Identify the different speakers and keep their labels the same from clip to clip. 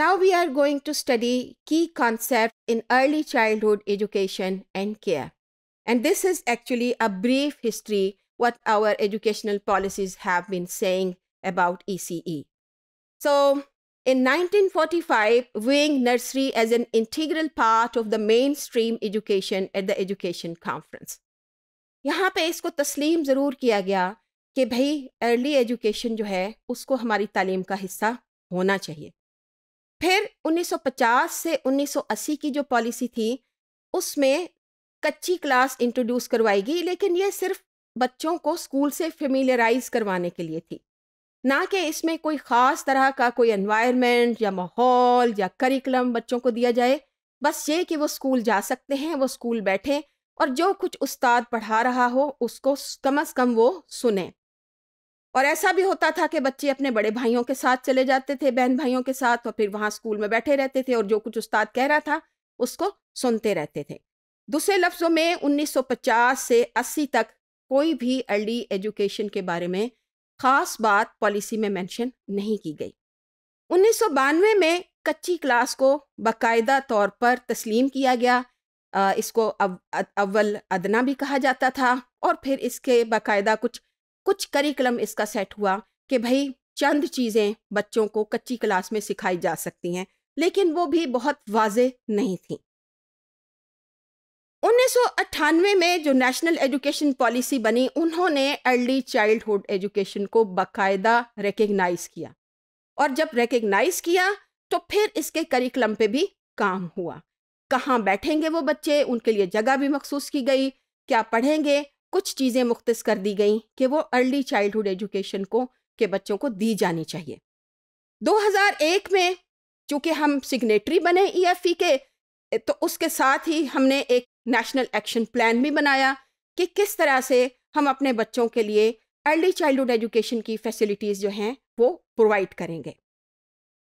Speaker 1: Now we are going to study key concepts in early childhood education and care. And this is actually a brief history what our educational policies have been saying about ECE. So in 1945, viewing nursery as an integral part of the mainstream education at the Education Conference. यहाँ पे इसको तस्लीम ज़रूर किया गया कि भाई early education जो है उसको हमारी तालीम का हिस्सा होना चाहिए फिर 1950 से 1980 की जो पॉलिसी थी उसमें कच्ची क्लास इंट्रोड्यूस करवाएगी लेकिन ये सिर्फ बच्चों को स्कूल से फेमिलियराइज करवाने के लिए थी ना कि इसमें कोई ख़ास तरह का कोई एनवायरनमेंट या माहौल या करिकुलम बच्चों को दिया जाए बस ये कि वो स्कूल जा सकते हैं वो स्कूल बैठें और जो कुछ उस्ताद पढ़ा रहा हो उसको कम अज़ कम वो सुने और ऐसा भी होता था कि बच्चे अपने बड़े भाइयों के साथ चले जाते थे बहन भाइयों के साथ और फिर वहाँ स्कूल में बैठे रहते थे और जो कुछ उस्ताद कह रहा था उसको सुनते रहते थे दूसरे लफ्ज़ों में 1950 से 80 तक कोई भी अर्ली एजुकेशन के बारे में ख़ास बात पॉलिसी में मेंशन नहीं की गई उन्नीस में कच्ची क्लास को बाकायदा तौर पर तस्लीम किया गया इसको अव, अव्वल अदना भी कहा जाता था और फिर इसके बाकायदा कुछ कुछ करिकुलम इसका सेट हुआ कि भाई चंद चीज़ें बच्चों को कच्ची क्लास में सिखाई जा सकती हैं लेकिन वो भी बहुत वाज नहीं थी उन्नीस में जो नेशनल एजुकेशन पॉलिसी बनी उन्होंने अर्ली चाइल्डहुड एजुकेशन को बाकायदा रिकग्नाइज किया और जब रिकग्नाइज किया तो फिर इसके करिकुलम पे भी काम हुआ कहाँ बैठेंगे वो बच्चे उनके लिए जगह भी मखसूस की गई क्या पढ़ेंगे कुछ चीज़ें मुख्त कर दी गई कि वो अर्ली चाइल्डहुड एजुकेशन को के बच्चों को दी जानी चाहिए 2001 में चूँकि हम सिग्नेटरी बने ई e e के तो उसके साथ ही हमने एक नेशनल एक्शन प्लान भी बनाया कि किस तरह से हम अपने बच्चों के लिए अर्ली चाइल्डहुड एजुकेशन की फैसिलिटीज़ जो हैं वो प्रोवाइड करेंगे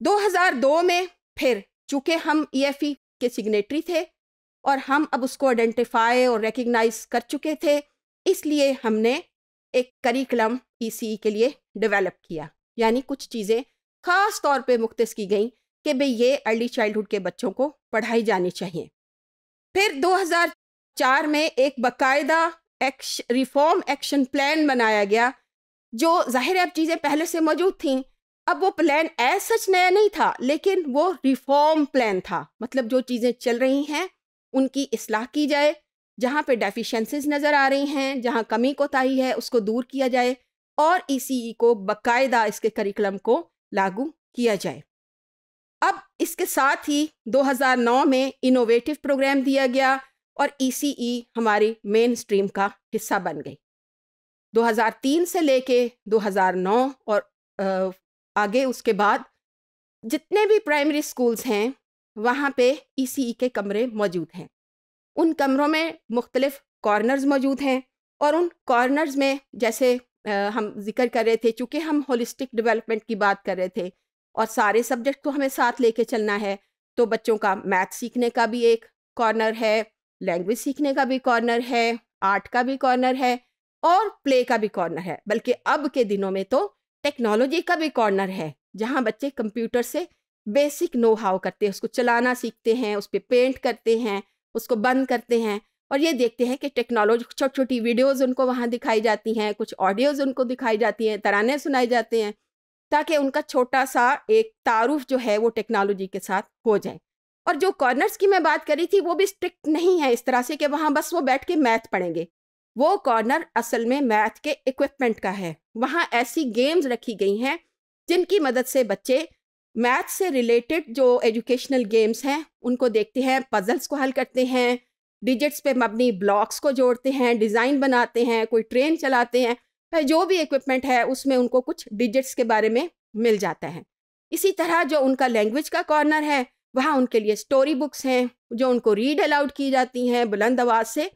Speaker 1: 2002 में फिर चूँकि हम ई e के सिग्नेटरी थे और हम अब उसको आइडेंटिफाई और रिकग्नाइज कर चुके थे इसलिए हमने एक करिकुलम पीसीई e के लिए डेवलप किया यानी कुछ चीज़ें ख़ास तौर पे मुख्तस की गई कि भाई ये अर्ली चाइल्डहुड के बच्चों को पढ़ाई जानी चाहिए फिर 2004 में एक बाकायदा एक्श रिफॉर्म एक्शन प्लान बनाया गया जो जाहिर है अब चीज़ें पहले से मौजूद थीं अब वो प्लान एज सच नया नहीं था लेकिन वो रिफॉर्म प्लान था मतलब जो चीज़ें चल रही हैं उनकी असलाह की जाए जहाँ पे डेफिशिएंसीज नज़र आ रही हैं जहाँ कमी कोताही है उसको दूर किया जाए और ई e e को बाकायदा इसके करिकुलम को लागू किया जाए अब इसके साथ ही 2009 में इनोवेटिव प्रोग्राम दिया गया और ई e हमारी मेन स्ट्रीम का हिस्सा बन गई 2003 से लेके 2009 और आगे उसके बाद जितने भी प्राइमरी स्कूल्स हैं वहाँ पे ई के कमरे मौजूद हैं उन कमरों में मुख्तलिफ कॉर्नर्स मौजूद हैं और उन कॉर्नर्स में जैसे हम जिक्र कर रहे थे चूँकि हम होलिस्टिक डेवलपमेंट की बात कर रहे थे और सारे सब्जेक्ट को हमें साथ लेके चलना है तो बच्चों का मैथ सीखने का भी एक कॉर्नर है लैंग्वेज सीखने का भी कॉर्नर है आर्ट का भी कॉर्नर है और प्ले का भी कॉर्नर है बल्कि अब के दिनों में तो टेक्नोलॉजी का भी कॉर्नर है जहाँ बच्चे कंप्यूटर से बेसिक नो हाउ करते हैं उसको चलाना सीखते हैं उस पर पे पेंट करते हैं उसको बंद करते हैं और ये देखते हैं कि टेक्नोलॉजी छोटी छोटी वीडियोज़ उनको वहाँ दिखाई जाती हैं कुछ ऑडियोज़ उनको दिखाई जाती हैं तराने सुनाए जाते हैं ताकि उनका छोटा सा एक तारुफ जो है वो टेक्नोलॉजी के साथ हो जाए और जो कॉर्नर्स की मैं बात करी थी वो भी स्ट्रिक्ट नहीं है इस तरह से कि वहाँ बस वो बैठ के मैथ पढ़ेंगे वो कॉर्नर असल में मैथ के इक्विपमेंट का है वहाँ ऐसी गेम्स रखी गई हैं जिनकी मदद से बच्चे मैथ से रिलेटेड जो एजुकेशनल गेम्स हैं उनको देखते हैं पजल्स को हल करते हैं डिजिट्स पे मबनी ब्लॉक्स को जोड़ते हैं डिज़ाइन बनाते हैं कोई ट्रेन चलाते हैं जो भी इक्विपमेंट है उसमें उनको कुछ डिजिट्स के बारे में मिल जाता है इसी तरह जो उनका लैंग्वेज का कॉर्नर है वहाँ उनके लिए स्टोरी बुक्स हैं जो उनको रीड अलाउड की जाती हैं बुलंद आवाज़ से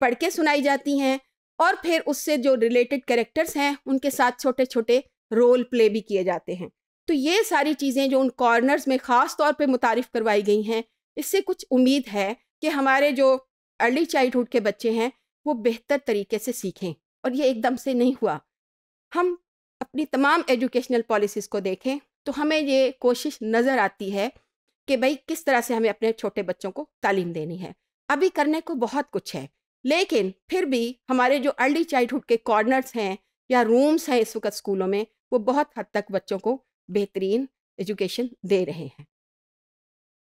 Speaker 1: पढ़ के सुनाई जाती हैं और फिर उससे जो रिलेटेड कैरेक्टर्स हैं उनके साथ छोटे छोटे रोल प्ले भी किए जाते हैं तो ये सारी चीज़ें जो उन कॉर्नर्स में ख़ास तौर पे मुतारफ़ करवाई गई हैं इससे कुछ उम्मीद है कि हमारे जो अर्ली चाइल्डहुड के बच्चे हैं वो बेहतर तरीके से सीखें और ये एकदम से नहीं हुआ हम अपनी तमाम एजुकेशनल पॉलिसीज़ को देखें तो हमें ये कोशिश नज़र आती है कि भाई किस तरह से हमें अपने छोटे बच्चों को तालीम देनी है अभी करने को बहुत कुछ है लेकिन फिर भी हमारे जो अर्ली चाइल्डहुड के कॉर्नर्स हैं या रूम्स हैं इस वक्त स्कूलों में वो बहुत हद तक बच्चों को बेहतरीन एजुकेशन दे रहे हैं